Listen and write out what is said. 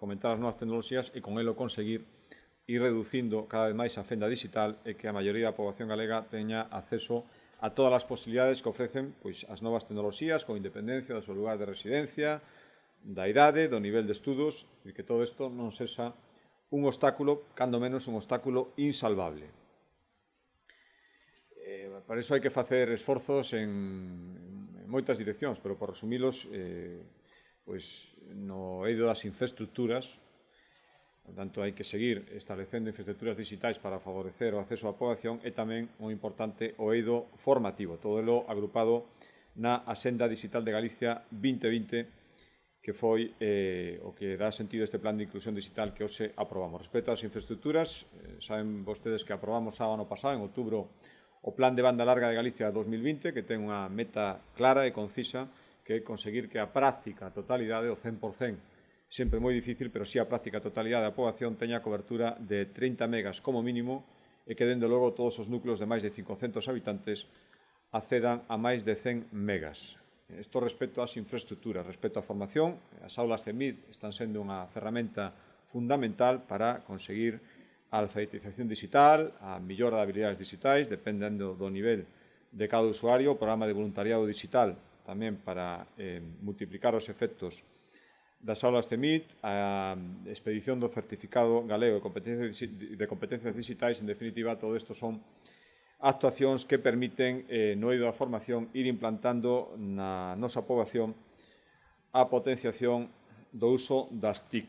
fomentar as novas tecnoloxías e con elo conseguir ir reducindo cada vez máis a fenda digital e que a maioría da poboación galega teña acceso a todas as posibilidades que ofrecen pois, as novas tecnoloxías con independencia do seu lugar de residencia, da idade, do nivel de estudos e que todo isto non sexa un obstáculo, cando menos un obstáculo insalvable. Eh, para iso hai que facer esforzos en, en moitas direccións, pero por resumilos, eh, pois no eido das infraestructuras, tanto hai que seguir establecendo infraestructuras digitais para favorecer o acceso á población e tamén o importante o eido formativo, todo elo agrupado na Axenda Digital de Galicia 2020 que foi eh, o que dá sentido este plan de inclusión digital que hoxe aprobamos. Respecto ás infraestructuras, eh, saben vostedes que aprobamos o ano pasado, en outubro, o Plan de Banda Larga de Galicia 2020, que ten unha meta clara e concisa que é conseguir que a práctica a totalidade o 100%, sempre moi difícil, pero si a práctica a totalidade da poboación teña a cobertura de 30 megas como mínimo e que, dende logo, todos os núcleos de máis de 500 habitantes accedan a máis de 100 megas. Isto respecto ás infraestructuras, respecto á formación, as aulas de MID están sendo unha ferramenta fundamental para conseguir a alfabetización digital, a millora de habilidades digitais, dependendo do nivel de cada usuario, o programa de voluntariado digital tamén para eh, multiplicar os efectos das aulas TEMIT, a expedición do certificado galego de competencias, de competencias digitais, en definitiva, todo isto son actuacións que permiten, eh, no oído da formación, ir implantando na nosa poboación a potenciación do uso das TIC.